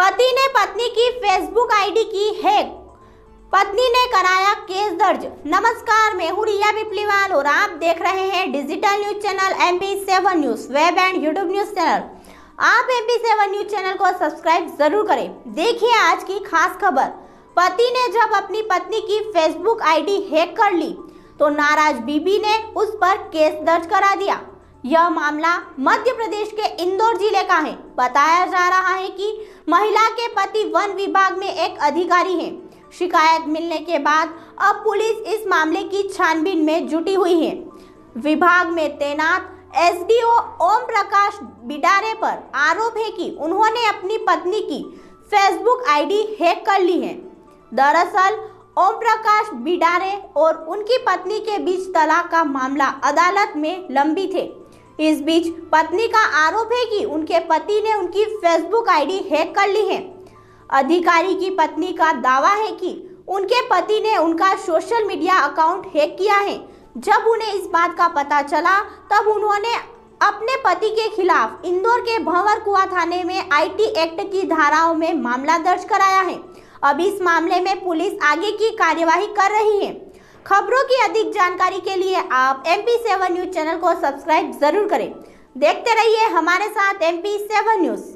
पति ने पत्नी की फेसबुक आईडी की हैक पत्नी ने कराया केस दर्ज नमस्कार मैं हूँ रिया पिपलीवाल और आप देख रहे हैं digital news channel M P seven news web and YouTube news channel आप M P seven news channel को सब्सक्राइब जरूर करें देखिए आज की खास खबर पति ने जब अपनी पत्नी की फेसबुक आईडी हैक कर ली तो नाराज बीबी ने उस पर केस दर्ज करा दिया यह मामला मध्य प्रदेश के इंदौर जिले का है बताया जा रहा है कि महिला के पति वन विभाग में एक अधिकारी हैं। शिकायत मिलने के बाद अब पुलिस इस मामले की छानबीन में जुटी हुई है विभाग में तैनात एसडीओ ओम प्रकाश बिडारे पर आरोप है कि उन्होंने अपनी पत्नी की फेसबुक आईडी हैक कर ली है दरअसल ओम प्रकाश बिडारे और उनकी पत्नी के बीच तलाक का मामला अदालत में लंबित है इस बीच पत्नी का आरोप है कि उनके पति ने उनकी फेसबुक आईडी हैक कर ली है अधिकारी की पत्नी का दावा है कि उनके पति ने उनका सोशल मीडिया अकाउंट हैक किया है जब उन्हें इस बात का पता चला तब उन्होंने अपने पति के खिलाफ इंदौर के भंवर कुआ थाने में आईटी एक्ट की धाराओं में मामला दर्ज कराया है अब इस मामले में पुलिस आगे की कार्यवाही कर रही है खबरों की अधिक जानकारी के लिए आप M P seven news channel को सब्सक्राइब जरूर करें देखते रहिए हमारे साथ एम पी सेवन न्यूज